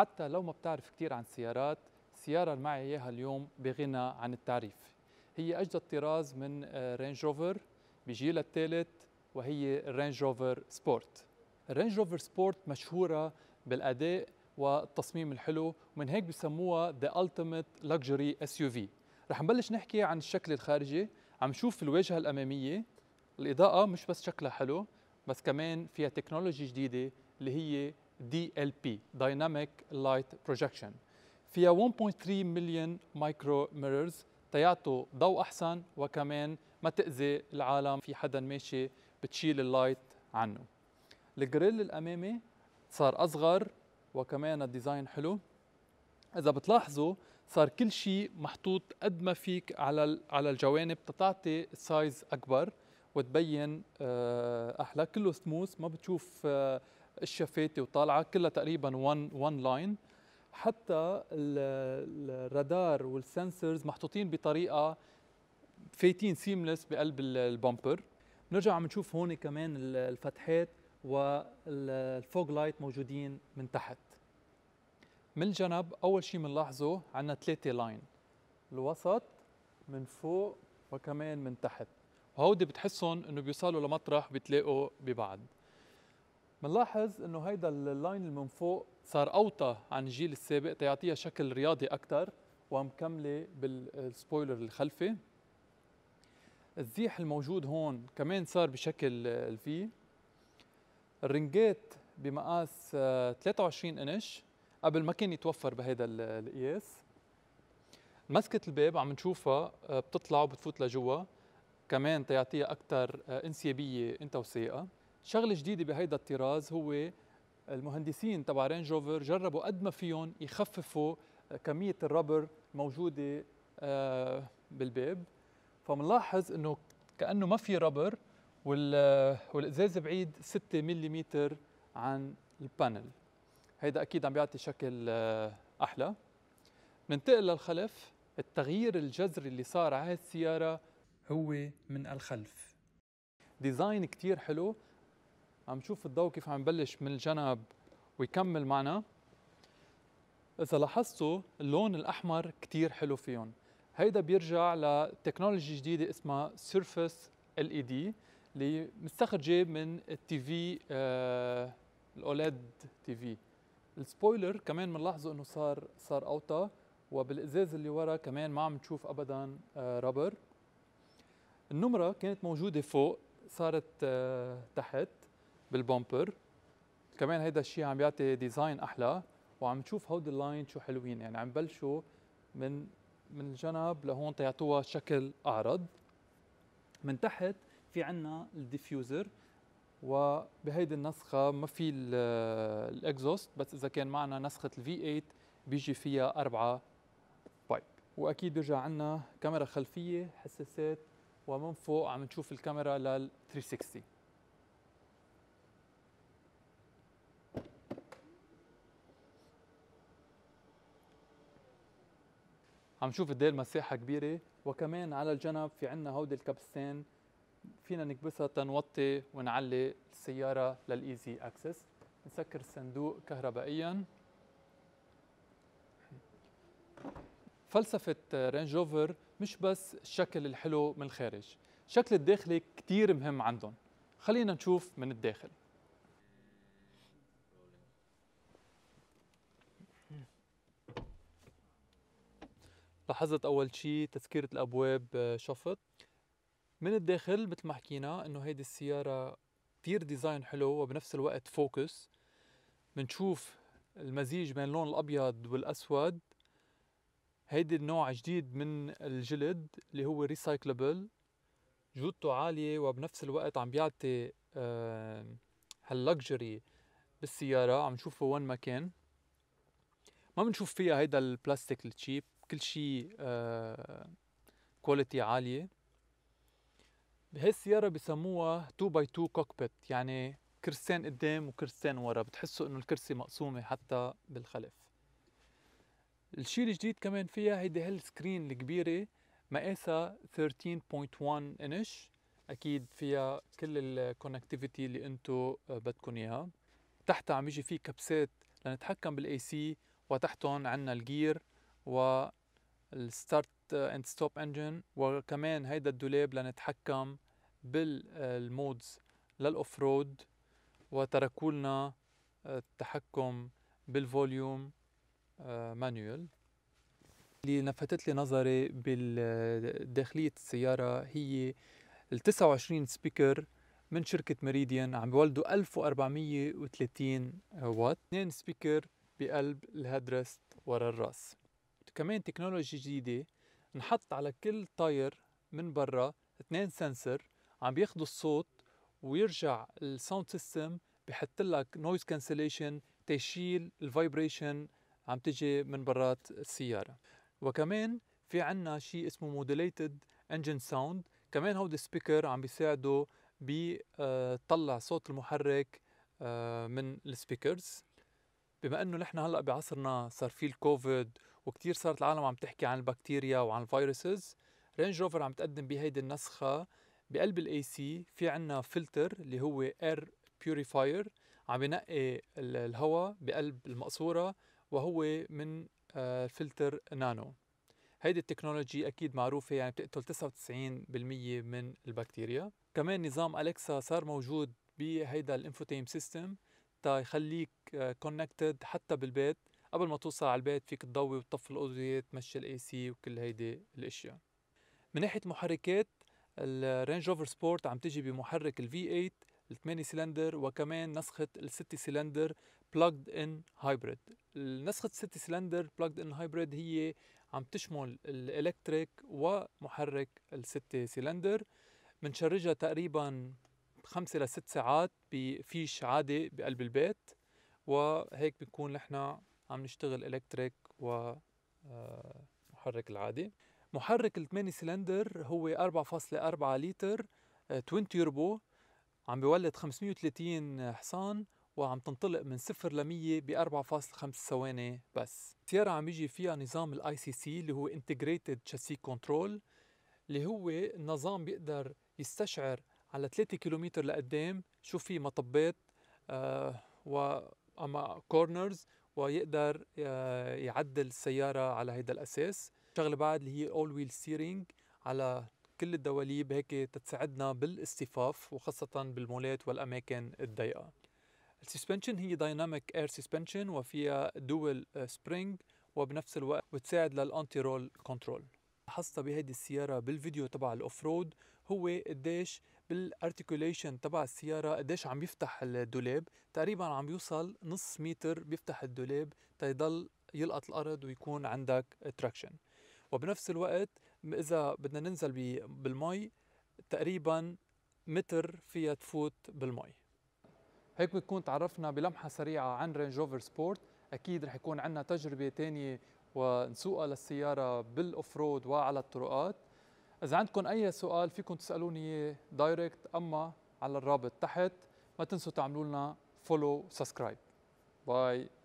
حتى لو ما بتعرف كثير عن السيارات السيارة اللي معي إياها اليوم بغنى عن التعريف هي أجدد طراز من رينج روفر بجيلها الثالث وهي رينج روفر سبورت الرينج روفر سبورت مشهورة بالأداء والتصميم الحلو ومن هيك بسموها The Ultimate Luxury SUV رح نبلش نحكي عن الشكل الخارجي عم نشوف الواجهة الأمامية الإضاءة مش بس شكلها حلو بس كمان فيها تكنولوجي جديدة اللي هي DLP Dynamic Light Projection فيها 1.3 مليون مايكرو ميررز تيعطوا ضوء أحسن وكمان ما تأذي العالم في حدا ماشي بتشيل اللايت عنه الجريل الأمامي صار أصغر وكمان الديزاين حلو إذا بتلاحظوا صار كل شيء محطوط قد ما فيك على على الجوانب تتعطي سايز أكبر وتبين آه، أحلى كله سموث ما بتشوف آه، الشفاتي وطالعه كلها تقريبا 1 وان لاين حتى الرادار والسنسرز محطوطين بطريقه فايتين سيملس بقلب البامبر نرجع عم نشوف هون كمان الفتحات والفوغ لايت موجودين من تحت من الجنب اول شيء بنلاحظه عندنا ثلاثه لاين الوسط من فوق وكمان من تحت وهودي بتحسهم انه بيوصلوا لمطرح بتلاقوا ببعض بنلاحظ انه هيدا اللاين اللي من فوق صار اوطى عن الجيل السابق تيعطيها شكل رياضي اكثر ومكمله بالسبويلر الخلفي الزيح الموجود هون كمان صار بشكل آه، الفي الرنجات بمقاس 23 آه، انش قبل ما كان يتوفر بهذا آه، القياس مسكة الباب عم نشوفها بتطلع وبتفوت لجوا كمان تيعطيها اكثر انسيابيه انت وسيئه شغله جديده بهيدا الطراز هو المهندسين تبع رينج روفر جربوا قد ما فيهم يخففوا كميه الربر الموجوده آه، بالباب فبنلاحظ انه كانه ما في ربر والازاز بعيد 6 ملم عن البانل هيدا اكيد عم بيعطي شكل آه، احلى ننتقل للخلف التغيير الجذري اللي صار على هالسياره هو من الخلف ديزاين كتير حلو عم نشوف الضوء كيف عم يبلش من الجنب ويكمل معنا اذا لاحظتوا اللون الاحمر كثير حلو فيهم هيدا بيرجع لتكنولوجي جديده اسمها سيرفس ال اي دي اللي مستخرجه من التي في آه، الاولاد تي في السبويلر كمان بنلاحظه انه صار صار اوطى وبالازاز اللي ورا كمان ما عم نشوف ابدا آه، رابر النمره كانت موجوده فوق صارت آه، تحت بالبومبر كمان هيدا الشيء عم بيعطي ديزاين احلى وعم نشوف هود اللاين شو حلوين يعني عم بلشوا من من الجنب لهون تيعطوها شكل اعرض من تحت في عنا الديفيوزر وبهيدي النسخة ما في الاكزوست بس إذا كان معنا نسخة الفي 8 بيجي فيها أربعة بايب وأكيد بيرجع عنا كاميرا خلفية حساسات ومن فوق عم نشوف الكاميرا لل 360 عم نشوف قد المساحه كبيره وكمان على الجنب في عندنا هودي الكبستان فينا نكبسها تنوطي ونعلي السياره للايزي اكسس نسكر الصندوق كهربائيا فلسفة رينج روفر مش بس الشكل الحلو من الخارج الشكل الداخلي كتير مهم عندهم خلينا نشوف من الداخل لاحظت اول شيء تذكيره الابواب آه، شفط من الداخل مثل ما حكينا انه هيدي السياره كثير ديزاين حلو وبنفس الوقت فوكس بنشوف المزيج بين اللون الابيض والاسود هيدي النوع جديد من الجلد اللي هو ريسايكلبل جودته عالية وبنفس الوقت عم بيعطي آه، هاللكجري بالسيارة عم نشوفه وين ما كان ما بنشوف فيها هيدا البلاستيك التشيب كل شيء كواليتي آه، عاليه بهالسياره بسموها 2 باي 2 كوكبيت يعني كرسيين قدام وكرسيين ورا بتحسوا انه الكرسي مقسومه حتى بالخلف الشيء الجديد كمان فيها هيدي هالسكرين الكبيره مقاسها 13.1 انش اكيد فيها كل الكونكتيفيتي اللي انتو آه، بدكم اياها تحتها عم يجي في كبسات لنتحكم بالاي سي وتحتهم عندنا الجير و الستارت اند ستوب انجن وكمان هيدا الدولاب لنتحكم بالمودز للاوف رود وتركوا لنا آه، التحكم بالفوليوم مانيول آه، اللي لفتت لي نظري بالداخلية السيارة هي ال 29 سبيكر من شركة ميريديان عم بيولدوا 1430 واط 2 سبيكر بقلب الهيدرست ورا الراس كمان تكنولوجي جديدة نحط على كل تاير من برا اثنين سنسر عم بياخدوا الصوت ويرجع الساوند سيستم بحط لك نويز كانسليشن تشيل الفايبريشن عم تجي من برات السيارة وكمان في عنا شيء اسمه موديليتد انجن ساوند كمان هودي السبيكر عم بيساعده آه، بيطلع صوت المحرك آه، من السبيكرز بما انه نحن هلا بعصرنا صار في الكوفيد وكتير صارت العالم عم تحكي عن البكتيريا وعن الفيروسز رينج روفر عم تقدم بهيدي النسخة بقلب الاي سي في عنا فلتر اللي هو اير بيوريفاير عم ينقي الهواء بقلب المقصورة وهو من فلتر آه، نانو هيدي التكنولوجي اكيد معروفه يعني بتقتل 99% من البكتيريا كمان نظام اليكسا صار موجود بهيدا الانفوتيم سيستم تا يخليك كونكتد آه، حتى بالبيت قبل ما توصل على البيت فيك تضوي وتطفي الأضوية تمشي الاي سي وكل هيدي الاشياء من ناحية محركات الرينج روفر سبورت عم تجي بمحرك الفي 8 الثمانية سلندر وكمان نسخة الستة سلندر بلاجد ان هايبريد نسخة الستة سلندر بلاجد ان هايبريد هي عم تشمل الالكتريك ومحرك الستة سلندر بنشرجها تقريبا خمسة لست ساعات بفيش عادي بقلب البيت وهيك بنكون نحن عم نشتغل الكتريك و آه، محرك العادي محرك الثماني سلندر هو 4.4 لتر توين تيربو عم بيولد 530 حصان وعم تنطلق من 0 ل 100 ب 4.5 ثواني بس السيارة عم يجي فيها نظام الاي سي سي اللي هو انتجريتد شاسي كنترول اللي هو نظام بيقدر يستشعر على 3 كيلومتر لقدام شو في مطبات آه و اما كورنرز ويقدر آه، يعدل السيارة على هيدا الأساس شغلة بعد اللي هي اول ويل Steering على كل الدواليب هيك تساعدنا بالاصطفاف وخاصة بالمولات والأماكن الضيقة السسبنشن هي دايناميك اير سسبنشن وفيها دول سبرينج آه، وبنفس الوقت بتساعد للانتي رول كنترول لاحظتها بهيدي السياره بالفيديو تبع الاوف رود هو قديش بالارتكوليشن تبع السياره قديش عم يفتح الدولاب تقريبا عم يوصل نص متر بيفتح الدولاب تيضل يلقط الارض ويكون عندك تراكشن وبنفس الوقت اذا بدنا ننزل بالمي تقريبا متر فيها تفوت بالمي هيك بتكون تعرفنا بلمحه سريعه عن رينج روفر سبورت اكيد رح يكون عندنا تجربه تانية ونسوقها للسياره بالاوف رود وعلى الطرقات إذا عندكم أي سؤال فيكم تسألوني إياه دايركت أما على الرابط تحت ما تنسوا تعملوا لنا فولو سبسكرايب باي